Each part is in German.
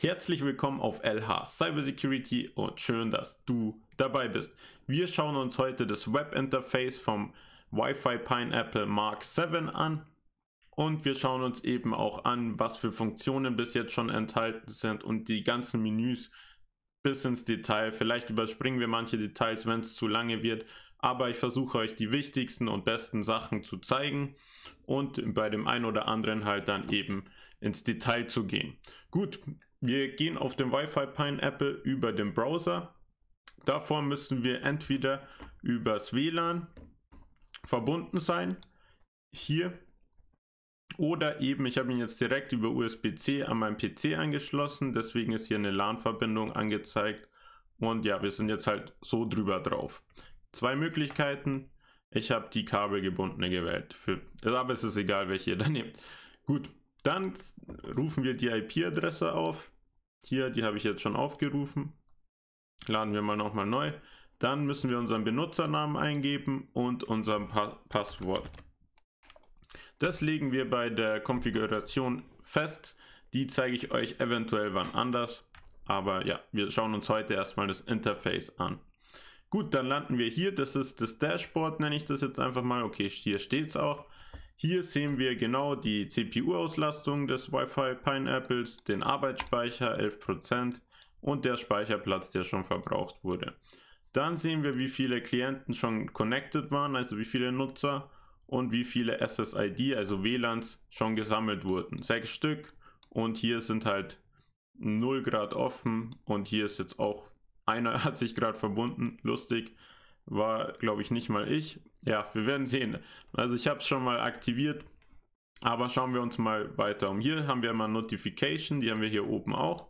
Herzlich willkommen auf LH Cybersecurity und schön, dass du dabei bist. Wir schauen uns heute das Webinterface vom Wi-Fi Pineapple Mark 7 an und wir schauen uns eben auch an, was für Funktionen bis jetzt schon enthalten sind und die ganzen Menüs bis ins Detail. Vielleicht überspringen wir manche Details, wenn es zu lange wird, aber ich versuche euch die wichtigsten und besten Sachen zu zeigen und bei dem einen oder anderen halt dann eben ins Detail zu gehen. Gut, wir gehen auf dem Wi-Fi Pineapple über den Browser. Davor müssen wir entweder übers WLAN verbunden sein, hier, oder eben, ich habe ihn jetzt direkt über USB-C an meinem PC angeschlossen, deswegen ist hier eine LAN-Verbindung angezeigt. Und ja, wir sind jetzt halt so drüber drauf. Zwei Möglichkeiten. Ich habe die kabelgebundene gewählt. Für, aber es ist egal, welche ihr da nehmt. Gut, dann rufen wir die IP-Adresse auf. Hier, die habe ich jetzt schon aufgerufen. Laden wir mal nochmal neu. Dann müssen wir unseren Benutzernamen eingeben und unser pa Passwort. Das legen wir bei der Konfiguration fest. Die zeige ich euch eventuell wann anders. Aber ja, wir schauen uns heute erstmal das Interface an. Gut, dann landen wir hier. Das ist das Dashboard, nenne ich das jetzt einfach mal. Okay, hier steht es auch. Hier sehen wir genau die CPU-Auslastung des Wi-Fi Pineapples, den Arbeitsspeicher 11% und der Speicherplatz, der schon verbraucht wurde. Dann sehen wir, wie viele Klienten schon connected waren, also wie viele Nutzer und wie viele SSID, also WLANs, schon gesammelt wurden. Sechs Stück und hier sind halt 0 Grad offen und hier ist jetzt auch einer hat sich gerade verbunden, lustig, war glaube ich nicht mal ich ja, wir werden sehen. Also ich habe es schon mal aktiviert, aber schauen wir uns mal weiter um. Hier haben wir mal Notification, die haben wir hier oben auch.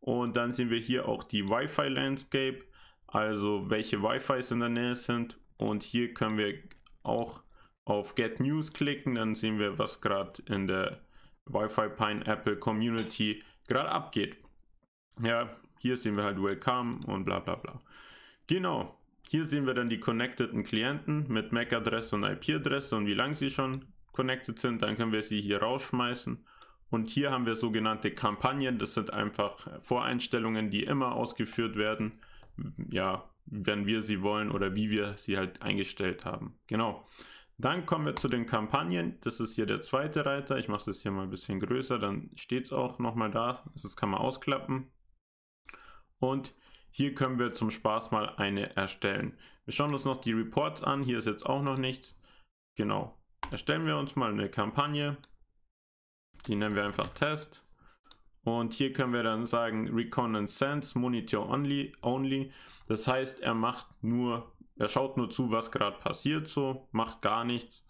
Und dann sehen wir hier auch die Wi-Fi Landscape, also welche Wi-Fis in der Nähe sind. Und hier können wir auch auf Get News klicken, dann sehen wir, was gerade in der Wi-Fi Pineapple Community gerade abgeht. Ja, hier sehen wir halt Welcome und bla bla bla. Genau, hier sehen wir dann die connecteden Klienten mit MAC-Adresse und IP-Adresse und wie lange sie schon connected sind. Dann können wir sie hier rausschmeißen. Und hier haben wir sogenannte Kampagnen. Das sind einfach Voreinstellungen, die immer ausgeführt werden. Ja, wenn wir sie wollen oder wie wir sie halt eingestellt haben. Genau. Dann kommen wir zu den Kampagnen. Das ist hier der zweite Reiter. Ich mache das hier mal ein bisschen größer, dann steht es auch nochmal da. Das kann man ausklappen. Und hier können wir zum Spaß mal eine erstellen. Wir schauen uns noch die Reports an. Hier ist jetzt auch noch nichts. Genau. Erstellen wir uns mal eine Kampagne. Die nennen wir einfach Test. Und hier können wir dann sagen Reconnaissance Monitor only, only. Das heißt, er macht nur, er schaut nur zu, was gerade passiert so, macht gar nichts.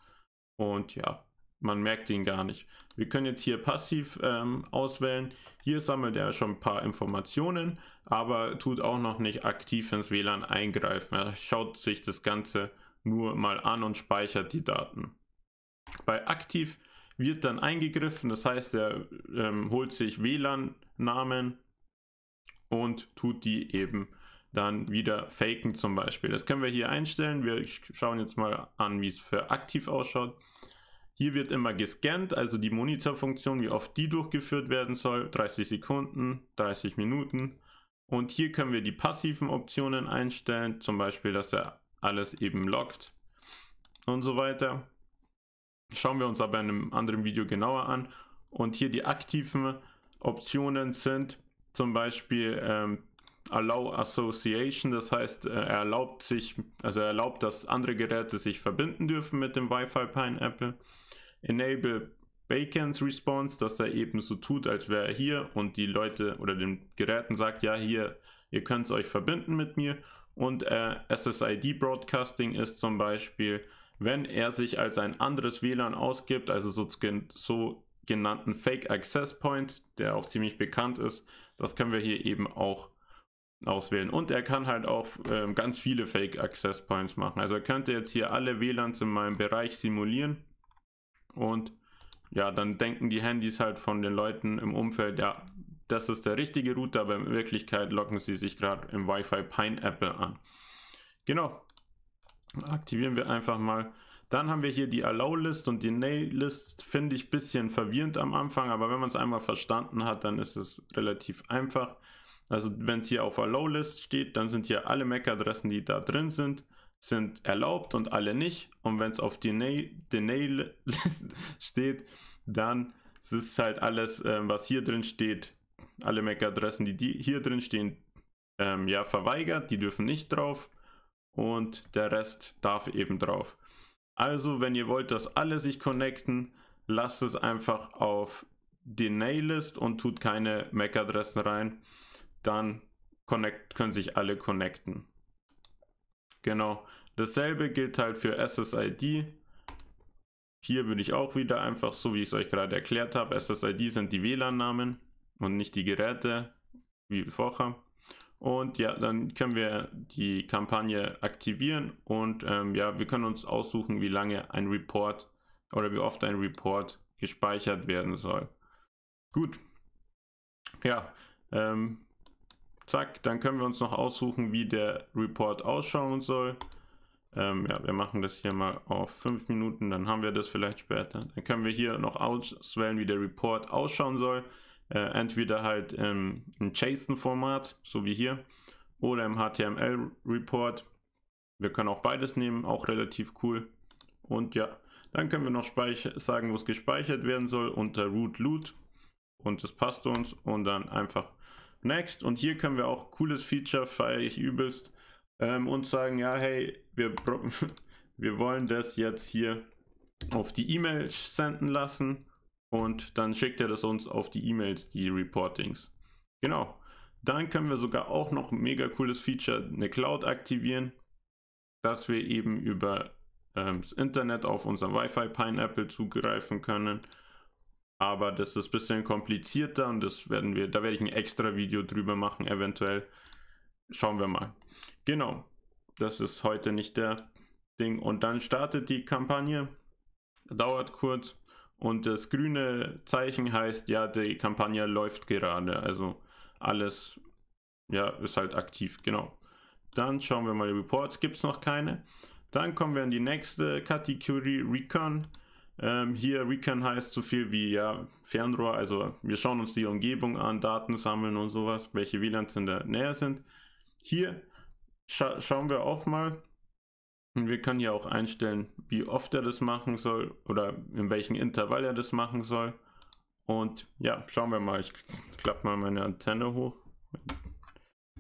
Und ja, man merkt ihn gar nicht. Wir können jetzt hier passiv ähm, auswählen. Hier sammelt er schon ein paar Informationen, aber tut auch noch nicht aktiv ins WLAN eingreifen. Er schaut sich das Ganze nur mal an und speichert die Daten. Bei aktiv wird dann eingegriffen, das heißt, er ähm, holt sich WLAN-Namen und tut die eben dann wieder faken zum Beispiel. Das können wir hier einstellen. Wir schauen jetzt mal an, wie es für aktiv ausschaut. Hier wird immer gescannt, also die Monitorfunktion, wie oft die durchgeführt werden soll, 30 Sekunden, 30 Minuten. Und hier können wir die passiven Optionen einstellen, zum Beispiel, dass er alles eben lockt und so weiter. Schauen wir uns aber in einem anderen Video genauer an. Und hier die aktiven Optionen sind zum Beispiel ähm, Allow Association, das heißt, äh, er erlaubt sich, also er erlaubt, dass andere Geräte sich verbinden dürfen mit dem Wi-Fi Pineapple. Enable Bacons Response, dass er eben so tut, als wäre er hier und die Leute oder den Geräten sagt, ja, hier, ihr könnt es euch verbinden mit mir. Und äh, SSID Broadcasting ist zum Beispiel, wenn er sich als ein anderes WLAN ausgibt, also so, so genannten Fake Access Point, der auch ziemlich bekannt ist. Das können wir hier eben auch auswählen. Und er kann halt auch ähm, ganz viele Fake Access Points machen. Also er könnte jetzt hier alle WLANs in meinem Bereich simulieren. Und ja, dann denken die Handys halt von den Leuten im Umfeld, ja, das ist der richtige Router, aber in Wirklichkeit locken sie sich gerade im Wi-Fi Pineapple an. Genau. Aktivieren wir einfach mal. Dann haben wir hier die Allow-List und die Nail-List. Finde ich ein bisschen verwirrend am Anfang, aber wenn man es einmal verstanden hat, dann ist es relativ einfach. Also wenn es hier auf Allow-List steht, dann sind hier alle MAC-Adressen, die da drin sind sind erlaubt und alle nicht. Und wenn es auf Deny, Deny List steht, dann ist es halt alles, ähm, was hier drin steht, alle MAC-Adressen, die, die, hier drin stehen, ähm, ja, verweigert, die dürfen nicht drauf und der Rest darf eben drauf. Also, wenn ihr wollt, dass alle sich connecten, lasst es einfach auf Deny List und tut keine MAC-Adressen rein. Dann connect, können sich alle connecten. Genau. Dasselbe gilt halt für SSID. Hier würde ich auch wieder einfach, so wie ich es euch gerade erklärt habe, SSID sind die WLAN-Namen und nicht die Geräte, wie vorher. Und ja, dann können wir die Kampagne aktivieren und ähm, ja, wir können uns aussuchen, wie lange ein Report oder wie oft ein Report gespeichert werden soll. Gut. Ja, ähm, Zack, dann können wir uns noch aussuchen, wie der Report ausschauen soll. Ähm, ja, wir machen das hier mal auf 5 Minuten, dann haben wir das vielleicht später. Dann können wir hier noch auswählen, wie der Report ausschauen soll. Äh, entweder halt ähm, im JSON-Format, so wie hier, oder im HTML-Report. Wir können auch beides nehmen, auch relativ cool. Und ja, dann können wir noch sagen, wo es gespeichert werden soll unter root loot. Und das passt uns. Und dann einfach Next. Und hier können wir auch cooles Feature, feiere ich übelst, ähm, und sagen, ja, hey, wir, wir wollen das jetzt hier auf die E-Mail senden lassen und dann schickt er das uns auf die E-Mails, die Reportings. Genau. Dann können wir sogar auch noch ein mega cooles Feature, eine Cloud aktivieren, dass wir eben über ähm, das Internet auf unseren Wi-Fi Pineapple zugreifen können aber das ist ein bisschen komplizierter und das werden wir, da werde ich ein extra Video drüber machen, eventuell. Schauen wir mal. Genau, das ist heute nicht der Ding. Und dann startet die Kampagne, dauert kurz und das grüne Zeichen heißt, ja, die Kampagne läuft gerade. Also alles, ja, ist halt aktiv, genau. Dann schauen wir mal die Reports, gibt es noch keine. Dann kommen wir in die nächste Kategorie Recon. Ähm, hier Recon heißt so viel wie ja, Fernrohr, also wir schauen uns die Umgebung an, Daten sammeln und sowas, welche WLANs in der Nähe sind. Hier scha schauen wir auch mal und wir können ja auch einstellen, wie oft er das machen soll oder in welchem Intervall er das machen soll. Und ja, schauen wir mal, ich klappe mal meine Antenne hoch.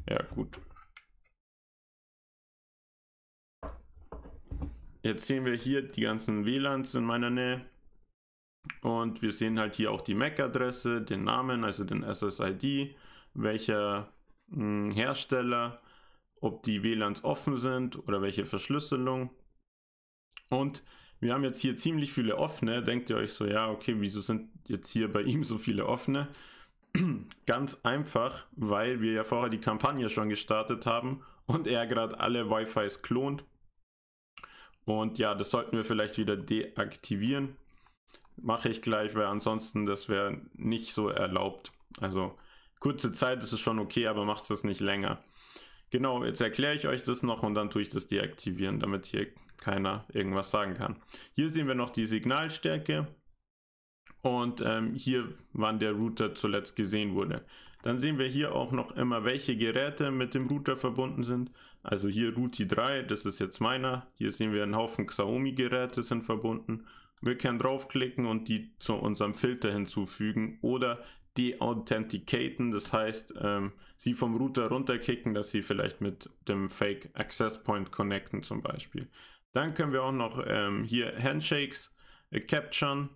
Ja gut, Jetzt sehen wir hier die ganzen WLANs in meiner Nähe. Und wir sehen halt hier auch die MAC-Adresse, den Namen, also den SSID, welcher hm, Hersteller, ob die WLANs offen sind oder welche Verschlüsselung. Und wir haben jetzt hier ziemlich viele offene. Denkt ihr euch so, ja, okay, wieso sind jetzt hier bei ihm so viele offene? Ganz einfach, weil wir ja vorher die Kampagne schon gestartet haben und er gerade alle Wi-Fis klont und ja, das sollten wir vielleicht wieder deaktivieren. Mache ich gleich, weil ansonsten das wäre nicht so erlaubt. Also kurze Zeit ist es schon okay, aber macht es nicht länger. Genau, jetzt erkläre ich euch das noch und dann tue ich das deaktivieren, damit hier keiner irgendwas sagen kann. Hier sehen wir noch die Signalstärke und ähm, hier, wann der Router zuletzt gesehen wurde. Dann sehen wir hier auch noch immer, welche Geräte mit dem Router verbunden sind. Also hier Ruti 3, das ist jetzt meiner. Hier sehen wir einen Haufen Xiaomi-Geräte sind verbunden. Wir können draufklicken und die zu unserem Filter hinzufügen oder deauthenticaten, das heißt, ähm, sie vom Router runterkicken, dass sie vielleicht mit dem Fake Access Point connecten zum Beispiel. Dann können wir auch noch ähm, hier Handshakes äh, capturen.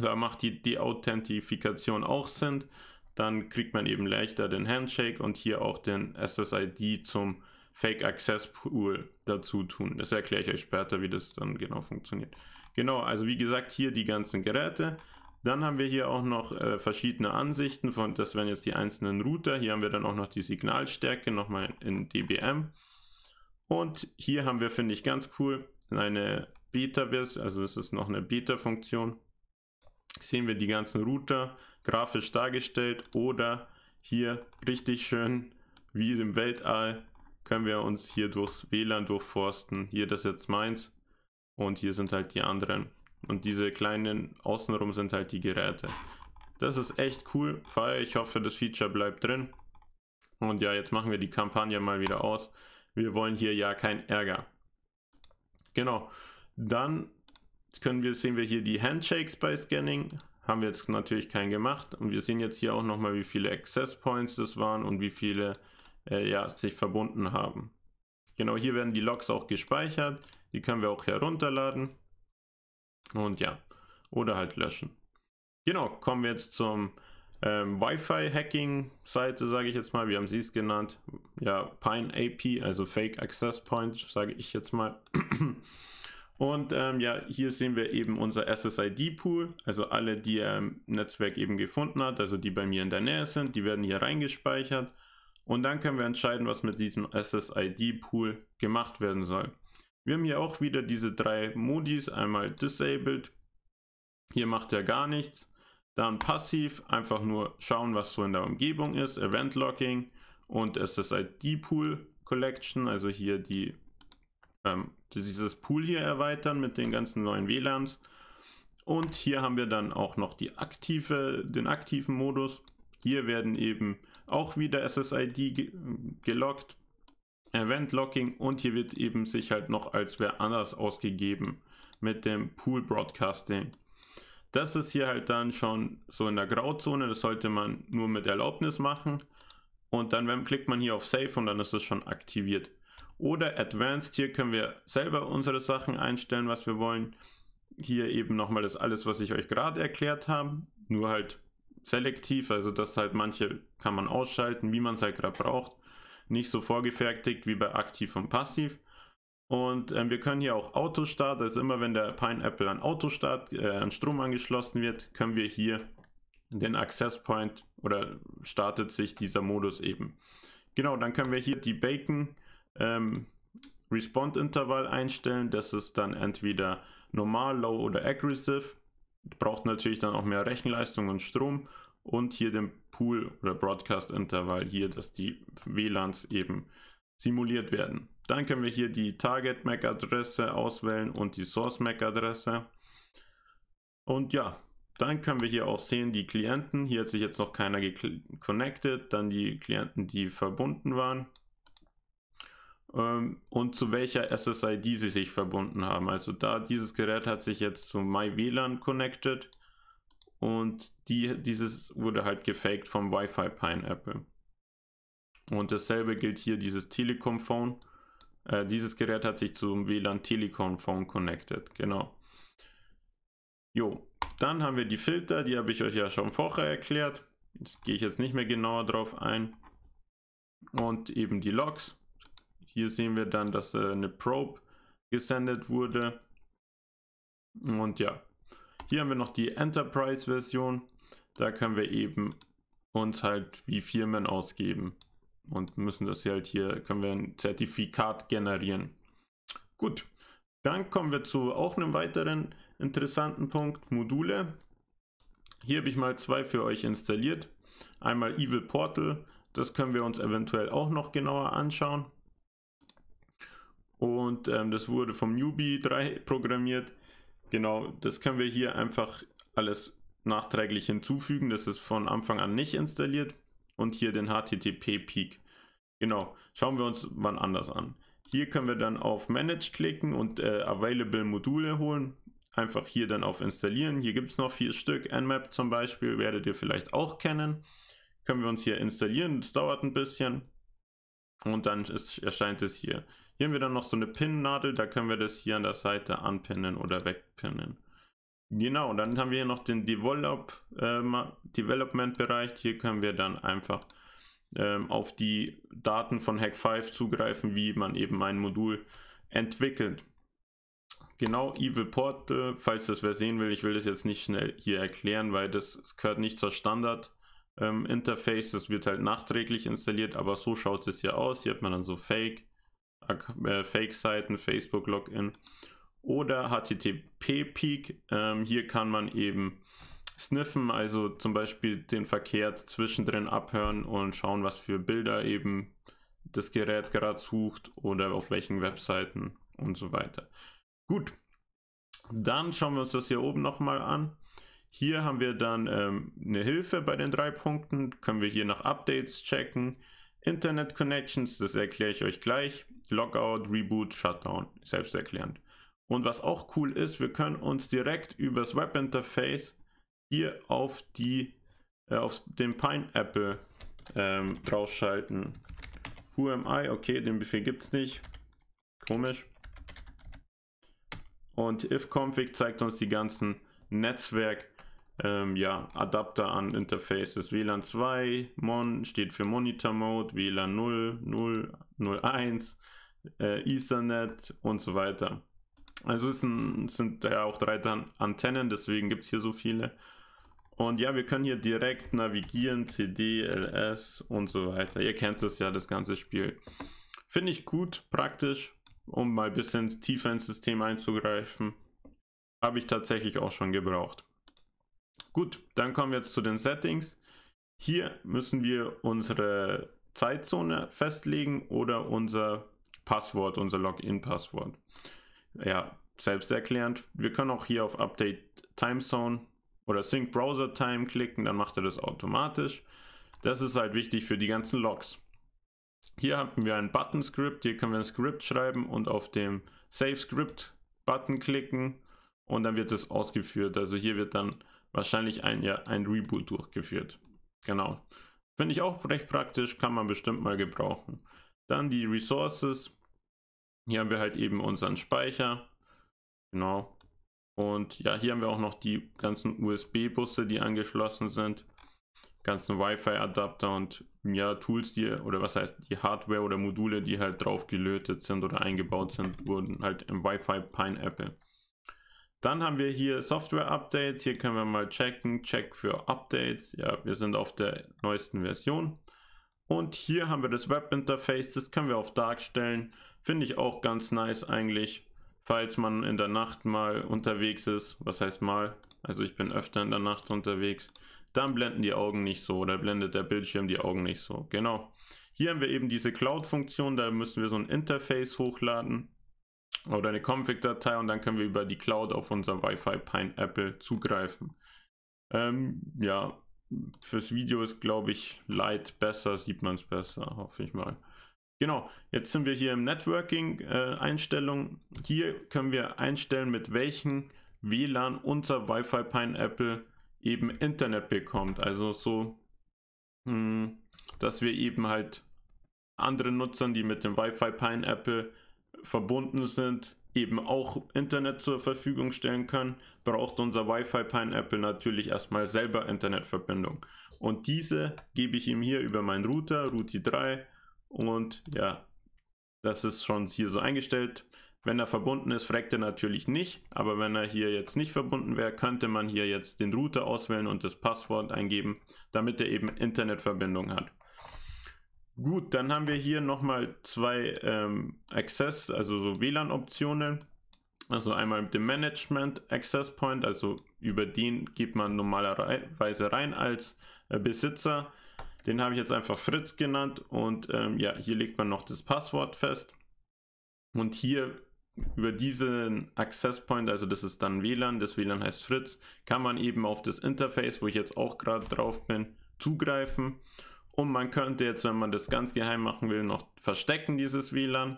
Da macht die Deauthentifikation auch Sinn. Dann kriegt man eben leichter den Handshake und hier auch den SSID zum Fake Access Pool dazu tun. Das erkläre ich euch später, wie das dann genau funktioniert. Genau, also wie gesagt, hier die ganzen Geräte. Dann haben wir hier auch noch äh, verschiedene Ansichten von, das wären jetzt die einzelnen Router. Hier haben wir dann auch noch die Signalstärke nochmal in dBm. Und hier haben wir, finde ich ganz cool, eine Beta-Vis, also es ist noch eine Beta-Funktion. Sehen wir die ganzen Router grafisch dargestellt oder hier richtig schön wie im Weltall können wir uns hier durchs WLAN durchforsten. Hier das ist jetzt meins und hier sind halt die anderen. Und diese kleinen außenrum sind halt die Geräte. Das ist echt cool, feier. Ich hoffe, das Feature bleibt drin. Und ja, jetzt machen wir die Kampagne mal wieder aus. Wir wollen hier ja keinen Ärger. Genau. Dann können wir, sehen wir hier die Handshakes bei Scanning. Haben wir jetzt natürlich keinen gemacht. Und wir sehen jetzt hier auch nochmal, wie viele Access Points das waren und wie viele äh, ja, sich verbunden haben. Genau hier werden die Logs auch gespeichert. Die können wir auch herunterladen. Und ja, oder halt löschen. Genau, kommen wir jetzt zum ähm, Wi-Fi-Hacking-Seite, sage ich jetzt mal. Wir haben sie es genannt. Ja, Pine AP, also Fake Access Point, sage ich jetzt mal. Und ähm, ja, hier sehen wir eben unser SSID-Pool, also alle, die er im ähm, Netzwerk eben gefunden hat, also die bei mir in der Nähe sind, die werden hier reingespeichert. Und dann können wir entscheiden, was mit diesem SSID-Pool gemacht werden soll. Wir haben hier auch wieder diese drei Modis, einmal Disabled, hier macht er gar nichts. Dann passiv, einfach nur schauen, was so in der Umgebung ist, Event Locking und SSID Pool Collection, also hier die, ähm, dieses Pool hier erweitern mit den ganzen neuen WLANs. Und hier haben wir dann auch noch die aktive, den aktiven Modus. Hier werden eben auch wieder SSID gelockt, Event Locking und hier wird eben sich halt noch als wer anders ausgegeben mit dem Pool Broadcasting. Das ist hier halt dann schon so in der Grauzone, das sollte man nur mit Erlaubnis machen. Und dann wenn, klickt man hier auf Save und dann ist es schon aktiviert. Oder Advanced, hier können wir selber unsere Sachen einstellen, was wir wollen. Hier eben nochmal das alles, was ich euch gerade erklärt habe, nur halt selektiv, also dass halt manche kann man ausschalten, wie man es halt gerade braucht. Nicht so vorgefertigt wie bei aktiv und passiv. Und ähm, wir können hier auch Autostart, also immer wenn der Pineapple an Autostart, äh, an Strom angeschlossen wird, können wir hier den Access Point oder startet sich dieser Modus eben. Genau, dann können wir hier die Bacon ähm, Respond Intervall einstellen. Das ist dann entweder normal, low oder aggressive braucht natürlich dann auch mehr Rechenleistung und Strom und hier den Pool oder Broadcast Intervall hier, dass die WLANs eben simuliert werden. Dann können wir hier die Target MAC Adresse auswählen und die Source MAC Adresse. Und ja, dann können wir hier auch sehen die Klienten. Hier hat sich jetzt noch keiner geconnected. Dann die Klienten, die verbunden waren. Ähm, und zu welcher SSID sie sich verbunden haben. Also da dieses Gerät hat sich jetzt zu MyWLAN connected und die, dieses wurde halt gefaked vom Wi-Fi Pineapple. Und dasselbe gilt hier dieses Telekom Phone. Äh, dieses Gerät hat sich zum WLAN Telekom Phone connected. Genau. Jo, dann haben wir die Filter, die habe ich euch ja schon vorher erklärt. Gehe ich jetzt nicht mehr genauer drauf ein. Und eben die Logs hier sehen wir dann, dass äh, eine Probe gesendet wurde. Und ja, hier haben wir noch die Enterprise-Version. Da können wir eben uns halt wie Firmen ausgeben und müssen das hier halt hier, können wir ein Zertifikat generieren. Gut, dann kommen wir zu auch einem weiteren interessanten Punkt, Module. Hier habe ich mal zwei für euch installiert. Einmal Evil Portal, das können wir uns eventuell auch noch genauer anschauen und ähm, das wurde vom Newbie 3 programmiert. Genau, das können wir hier einfach alles nachträglich hinzufügen. Das ist von Anfang an nicht installiert. Und hier den HTTP-Peak. Genau, schauen wir uns mal anders an. Hier können wir dann auf Manage klicken und äh, Available Module holen. Einfach hier dann auf Installieren. Hier gibt es noch vier Stück. Nmap zum Beispiel werdet ihr vielleicht auch kennen. Können wir uns hier installieren. Das dauert ein bisschen. Und dann ist, erscheint es hier. Hier haben wir dann noch so eine Pinnennadel, da können wir das hier an der Seite anpinnen oder wegpinnen. Genau, dann haben wir hier noch den Develop, äh, Development-Bereich. Hier können wir dann einfach ähm, auf die Daten von Hack 5 zugreifen, wie man eben ein Modul entwickelt. Genau, Evil Portal, äh, falls das wer sehen will, ich will das jetzt nicht schnell hier erklären, weil das, das gehört nicht zur Standard. Ähm, Interface, das wird halt nachträglich installiert, aber so schaut es hier aus. Hier hat man dann so Fake, äh, Fake-Seiten, Facebook-Login oder HTTP-Peak. Ähm, hier kann man eben sniffen, also zum Beispiel den Verkehr zwischendrin abhören und schauen, was für Bilder eben das Gerät gerade sucht oder auf welchen Webseiten und so weiter. Gut, dann schauen wir uns das hier oben nochmal an. Hier haben wir dann ähm, eine Hilfe bei den drei Punkten, können wir hier nach Updates checken. Internet Connections, das erkläre ich euch gleich. Lockout, Reboot, Shutdown, selbsterklärend. Und was auch cool ist, wir können uns direkt übers Webinterface hier auf die äh, auf den Pineapple ähm, draufschalten. Who am I? Okay, den Befehl gibt es nicht. Komisch. Und ifconfig zeigt uns die ganzen Netzwerk- ähm, ja, Adapter an Interfaces. WLAN 2, MON steht für Monitor Mode, WLAN 0, 0, 01, äh, Ethernet und so weiter. Also es sind, sind ja auch drei Antennen, deswegen gibt es hier so viele. Und ja, wir können hier direkt navigieren, CD, LS und so weiter. Ihr kennt es ja, das ganze Spiel. Finde ich gut, praktisch, um mal ein bisschen tiefer ins System einzugreifen. Habe ich tatsächlich auch schon gebraucht. Gut, dann kommen wir jetzt zu den Settings. Hier müssen wir unsere Zeitzone festlegen oder unser Passwort, unser Login-Passwort. Ja, selbsterklärend. Wir können auch hier auf Update Time Zone oder Sync Browser Time klicken, dann macht er das automatisch. Das ist halt wichtig für die ganzen Logs. Hier haben wir ein Button Script, hier können wir ein Script schreiben und auf dem Save Script Button klicken und dann wird es ausgeführt. Also hier wird dann wahrscheinlich ein, ja, ein Reboot durchgeführt. Genau. Finde ich auch recht praktisch, kann man bestimmt mal gebrauchen. Dann die Resources. Hier haben wir halt eben unseren Speicher. Genau. Und ja, hier haben wir auch noch die ganzen USB-Busse, die angeschlossen sind. Ganzen Wi-Fi-Adapter und ja, Tools, die, oder was heißt, die Hardware oder Module, die halt drauf gelötet sind oder eingebaut sind, wurden halt im Wi-Fi Pineapple. Dann haben wir hier Software-Updates. Hier können wir mal checken. Check für Updates. Ja, wir sind auf der neuesten Version. Und hier haben wir das Webinterface. Das können wir auf Dark stellen. Finde ich auch ganz nice eigentlich. Falls man in der Nacht mal unterwegs ist. Was heißt mal? Also ich bin öfter in der Nacht unterwegs. Dann blenden die Augen nicht so oder blendet der Bildschirm die Augen nicht so. Genau. Hier haben wir eben diese Cloud-Funktion. Da müssen wir so ein Interface hochladen oder eine Config-Datei und dann können wir über die Cloud auf unser Wi-Fi Pineapple zugreifen. Ähm, ja, fürs Video ist, glaube ich, Light besser, sieht man es besser, hoffe ich mal. Genau, jetzt sind wir hier im Networking äh, Einstellung. Hier können wir einstellen, mit welchen WLAN unser Wi-Fi Pineapple eben Internet bekommt. Also so, mh, hm, dass wir eben halt anderen Nutzern, die mit dem Wi-Fi Pineapple verbunden sind, eben auch Internet zur Verfügung stellen können, braucht unser Wi-Fi Pineapple natürlich erstmal selber Internetverbindung. Und diese gebe ich ihm hier über meinen Router, Routi 3. Und ja, das ist schon hier so eingestellt. Wenn er verbunden ist, fragt er natürlich nicht, aber wenn er hier jetzt nicht verbunden wäre, könnte man hier jetzt den Router auswählen und das Passwort eingeben, damit er eben Internetverbindung hat. Gut, dann haben wir hier nochmal zwei ähm, Access, also so WLAN-Optionen. Also einmal mit dem Management Access Point, also über den geht man normalerweise rein als äh, Besitzer. Den habe ich jetzt einfach Fritz genannt und ähm, ja, hier legt man noch das Passwort fest. Und hier über diesen Access Point, also das ist dann WLAN, das WLAN heißt Fritz, kann man eben auf das Interface, wo ich jetzt auch gerade drauf bin, zugreifen und man könnte jetzt, wenn man das ganz geheim machen will, noch verstecken dieses WLAN.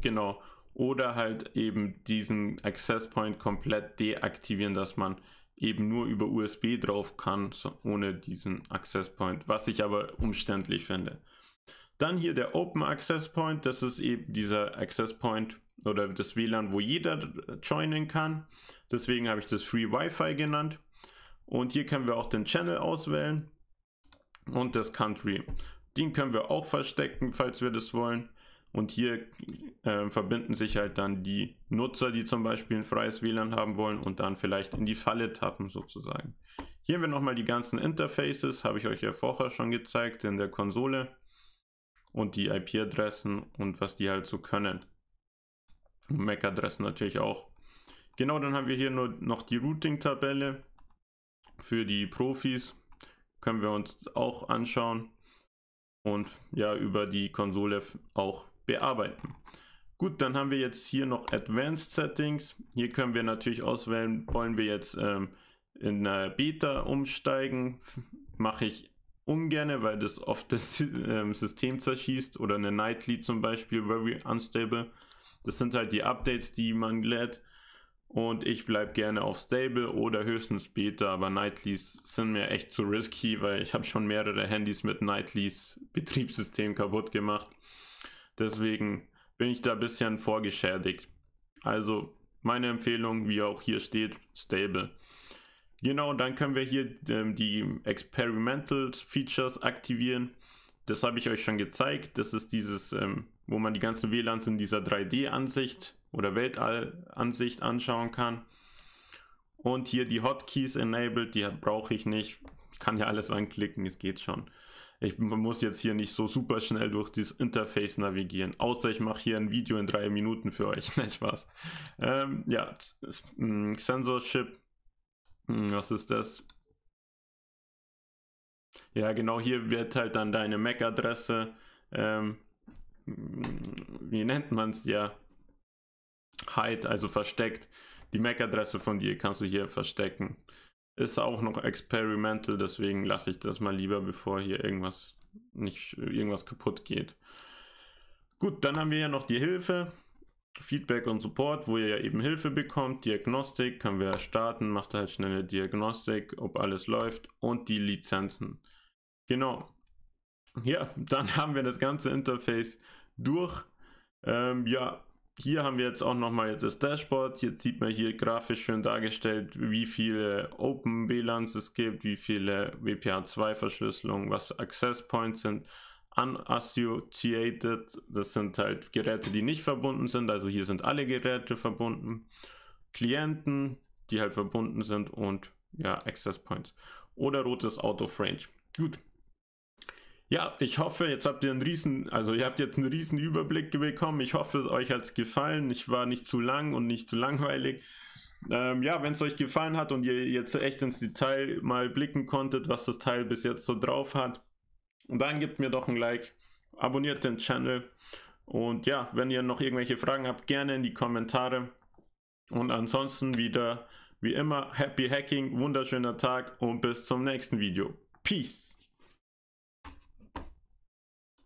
Genau. Oder halt eben diesen Access Point komplett deaktivieren, dass man eben nur über USB drauf kann, so ohne diesen Access Point, was ich aber umständlich finde. Dann hier der Open Access Point, das ist eben dieser Access Point oder das WLAN, wo jeder joinen kann. Deswegen habe ich das Free Wi-Fi genannt. Und hier können wir auch den Channel auswählen und das Country. Den können wir auch verstecken, falls wir das wollen. Und hier äh, verbinden sich halt dann die Nutzer, die zum Beispiel ein freies WLAN haben wollen und dann vielleicht in die Falle tappen sozusagen. Hier haben wir nochmal die ganzen Interfaces, habe ich euch ja vorher schon gezeigt in der Konsole. Und die IP-Adressen und was die halt so können. MAC-Adressen natürlich auch. Genau, dann haben wir hier nur noch die Routing-Tabelle für die Profis können wir uns auch anschauen und ja über die Konsole auch bearbeiten. Gut, dann haben wir jetzt hier noch Advanced Settings. Hier können wir natürlich auswählen, wollen wir jetzt ähm, in eine Beta umsteigen. Mache ich ungerne, weil das oft das ähm, System zerschießt oder eine Nightly zum Beispiel, very unstable. Das sind halt die Updates, die man lädt und ich bleibe gerne auf Stable oder höchstens Beta, aber Nightlies sind mir echt zu risky, weil ich habe schon mehrere Handys mit Nightlies Betriebssystem kaputt gemacht. Deswegen bin ich da ein bisschen vorgeschädigt. Also meine Empfehlung, wie auch hier steht, Stable. Genau, dann können wir hier ähm, die Experimental Features aktivieren. Das habe ich euch schon gezeigt. Das ist dieses, ähm, wo man die ganzen WLANs in dieser 3D-Ansicht oder Weltallansicht anschauen kann. Und hier die Hotkeys enabled, die brauche ich nicht. Ich kann ja alles anklicken, es geht schon. Ich muss jetzt hier nicht so super schnell durch dieses Interface navigieren. Außer ich mache hier ein Video in drei Minuten für euch. Nein, Spaß. Ähm, ja, mm, Censorship. Mm, was ist das? Ja, genau hier wird halt dann deine MAC-Adresse. Ähm, mm, wie nennt man es ja? Hide, also versteckt. Die MAC-Adresse von dir kannst du hier verstecken. Ist auch noch experimental, deswegen lasse ich das mal lieber, bevor hier irgendwas nicht irgendwas kaputt geht. Gut, dann haben wir ja noch die Hilfe, Feedback und Support, wo ihr ja eben Hilfe bekommt. Diagnostik können wir starten, macht halt schnelle Diagnostik, ob alles läuft und die Lizenzen. Genau. Ja, dann haben wir das ganze Interface durch. Ähm, ja, hier haben wir jetzt auch nochmal das Dashboard. Jetzt sieht man hier grafisch schön dargestellt, wie viele Open WLANs es gibt, wie viele WPA2-Verschlüsselungen, was Access Points sind. Unassociated, das sind halt Geräte, die nicht verbunden sind. Also hier sind alle Geräte verbunden. Klienten, die halt verbunden sind und ja, Access Points. Oder rotes Out of Range. Gut, ja, ich hoffe, jetzt habt ihr einen riesen, also ihr habt jetzt einen riesen Überblick bekommen. Ich hoffe, es euch hat es gefallen. Ich war nicht zu lang und nicht zu langweilig. Ähm, ja, wenn es euch gefallen hat und ihr jetzt echt ins Detail mal blicken konntet, was das Teil bis jetzt so drauf hat, dann gebt mir doch ein Like, abonniert den Channel und ja, wenn ihr noch irgendwelche Fragen habt, gerne in die Kommentare. Und ansonsten wieder, wie immer, happy hacking, wunderschöner Tag und bis zum nächsten Video. Peace!